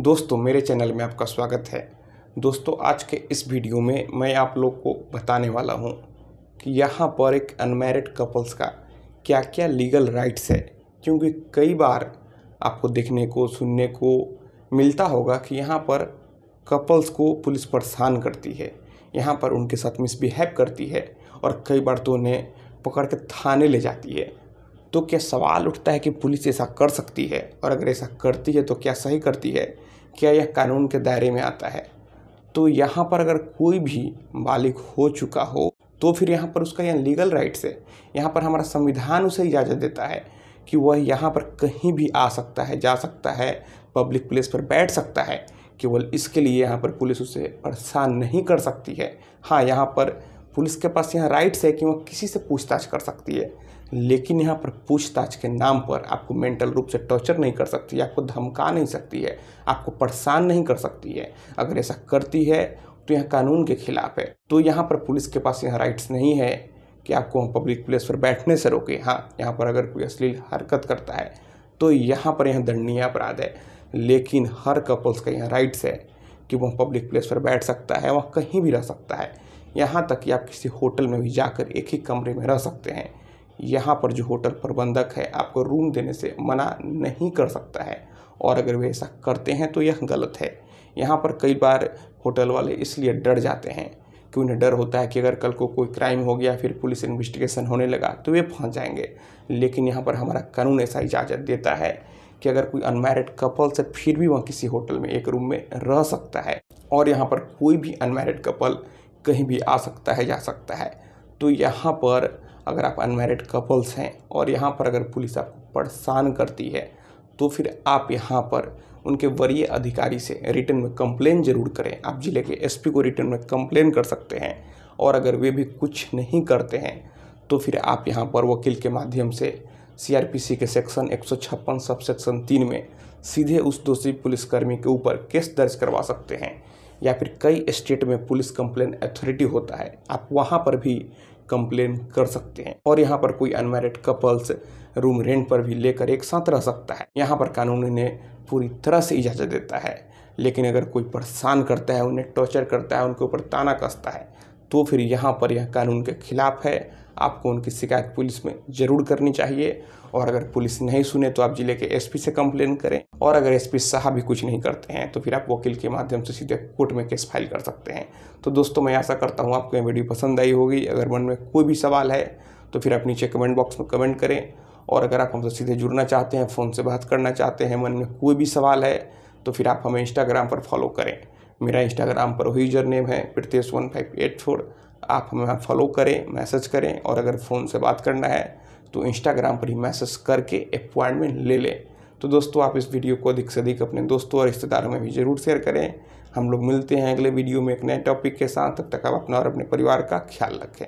दोस्तों मेरे चैनल में आपका स्वागत है दोस्तों आज के इस वीडियो में मैं आप लोग को बताने वाला हूँ कि यहाँ पर एक अनमेरिड कपल्स का क्या क्या लीगल राइट्स है क्योंकि कई बार आपको देखने को सुनने को मिलता होगा कि यहाँ पर कपल्स को पुलिस परेशान करती है यहाँ पर उनके साथ मिसबिहेव करती है और कई बार तो उन्हें पकड़ के थाने ले जाती है तो क्या सवाल उठता है कि पुलिस ऐसा कर सकती है और अगर ऐसा करती है तो क्या सही करती है क्या यह कानून के दायरे में आता है तो यहाँ पर अगर कोई भी मालिक हो चुका हो तो फिर यहाँ पर उसका यह लीगल राइट्स है यहाँ पर हमारा संविधान उसे इजाज़त देता है कि वह यहाँ पर कहीं भी आ सकता है जा सकता है पब्लिक प्लेस पर बैठ सकता है केवल इसके लिए यहाँ पर पुलिस उसे परेशान नहीं कर सकती है हाँ यहाँ पर पुलिस के पास यह राइट्स है कि वह किसी से पूछताछ कर सकती है लेकिन यहाँ पर पूछताछ के नाम पर आपको मेंटल रूप से टॉर्चर नहीं कर सकती आपको धमका नहीं सकती है आपको परेशान नहीं कर सकती है अगर ऐसा करती है तो यह कानून के खिलाफ है तो यहाँ पर पुलिस के पास यहाँ राइट्स नहीं है कि आपको हम पब्लिक प्लेस पर बैठने से रोके हाँ यहाँ पर अगर कोई अश्लील हरकत करता है तो यहाँ पर यह दंडनीय अपराध है लेकिन हर कपल्स का यहाँ राइट्स है कि वह पब्लिक प्लेस पर बैठ सकता है वह कहीं भी रह सकता है यहाँ तक कि आप किसी होटल में भी जाकर एक ही कमरे में रह सकते हैं यहाँ पर जो होटल प्रबंधक है आपको रूम देने से मना नहीं कर सकता है और अगर वे ऐसा करते हैं तो यह गलत है यहाँ पर कई बार होटल वाले इसलिए डर जाते हैं कि उन्हें डर होता है कि अगर कल को कोई क्राइम हो गया फिर पुलिस इन्वेस्टिगेशन होने लगा तो वे पहुँच जाएंगे लेकिन यहाँ पर हमारा कानून ऐसा इजाज़त देता है कि अगर कोई अनमैरिड कपल से फिर भी वह किसी होटल में एक रूम में रह सकता है और यहाँ पर कोई भी अनमैरिड कपल कहीं भी आ सकता है जा सकता है तो यहाँ पर अगर आप अनमेरिड कपल्स हैं और यहाँ पर अगर पुलिस आपको परेशान करती है तो फिर आप यहाँ पर उनके वरीय अधिकारी से रिटर्न में कंप्लेन जरूर करें आप जिले के एसपी को रिटर्न में कंप्लेन कर सकते हैं और अगर वे भी कुछ नहीं करते हैं तो फिर आप यहाँ पर वकील के माध्यम से सीआरपीसी के सेक्शन एक सब सेक्शन तीन में सीधे उस दोषी पुलिसकर्मी के ऊपर केस दर्ज करवा सकते हैं या फिर कई स्टेट में पुलिस कंप्लेन अथॉरिटी होता है आप वहाँ पर भी कंप्लेन कर सकते हैं और यहाँ पर कोई अनमेरिड कपल्स रूम रेंट पर भी लेकर एक साथ रह सकता है यहाँ पर कानून इन्हें पूरी तरह से इजाज़त देता है लेकिन अगर कोई परेशान करता है उन्हें टॉर्चर करता है उनके ऊपर ताना कसता है तो फिर यहाँ पर यह कानून के खिलाफ है आपको उनकी शिकायत पुलिस में ज़रूर करनी चाहिए और अगर पुलिस नहीं सुने तो आप ज़िले के एसपी से कंप्लेन करें और अगर एसपी साहब भी कुछ नहीं करते हैं तो फिर आप वकील के माध्यम से सीधे कोर्ट में केस फाइल कर सकते हैं तो दोस्तों मैं आशा करता हूँ आपको ये वीडियो पसंद आई होगी अगर मन में कोई भी सवाल है तो फिर आप नीचे कमेंट बॉक्स में कमेंट करें और अगर आप हमसे सीधे जुड़ना चाहते हैं फ़ोन से बात करना चाहते हैं मन में कोई भी सवाल है तो फिर आप हमें इंस्टाग्राम पर फॉलो करें मेरा इंस्टाग्राम पर वही यूजर नेम है प्रतीस वन फाइव एट फोर आप हमें फॉलो करें मैसेज करें और अगर फ़ोन से बात करना है तो इंस्टाग्राम पर ही मैसेज करके अपॉइंटमेंट ले लें तो दोस्तों आप इस वीडियो को अधिक से अधिक अपने दोस्तों और रिश्तेदारों में भी ज़रूर शेयर करें हम लोग मिलते हैं अगले वीडियो में एक नए टॉपिक के साथ तब तक आप अपना और अपने परिवार का ख्याल रखें